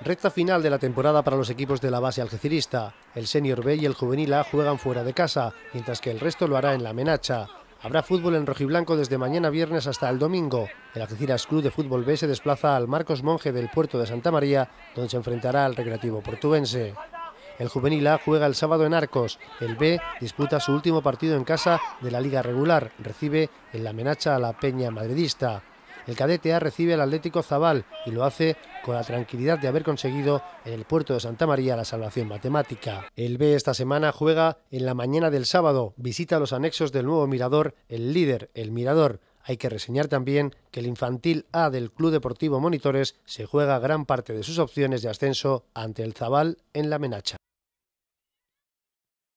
Recta final de la temporada para los equipos de la base algecirista. El Senior B y el Juvenil A juegan fuera de casa, mientras que el resto lo hará en la Menacha. Habrá fútbol en rojiblanco desde mañana viernes hasta el domingo. El Algeciras Club de Fútbol B se desplaza al Marcos Monje del puerto de Santa María, donde se enfrentará al Recreativo Portuense. El Juvenil A juega el sábado en Arcos. El B disputa su último partido en casa de la Liga Regular. Recibe en la amenacha a la Peña Madridista. El cadete A recibe al Atlético Zabal y lo hace con la tranquilidad de haber conseguido en el puerto de Santa María la salvación matemática. El B esta semana juega en la mañana del sábado, visita los anexos del nuevo Mirador, el líder, el Mirador. Hay que reseñar también que el infantil A del Club Deportivo Monitores se juega gran parte de sus opciones de ascenso ante el Zabal en la Menacha.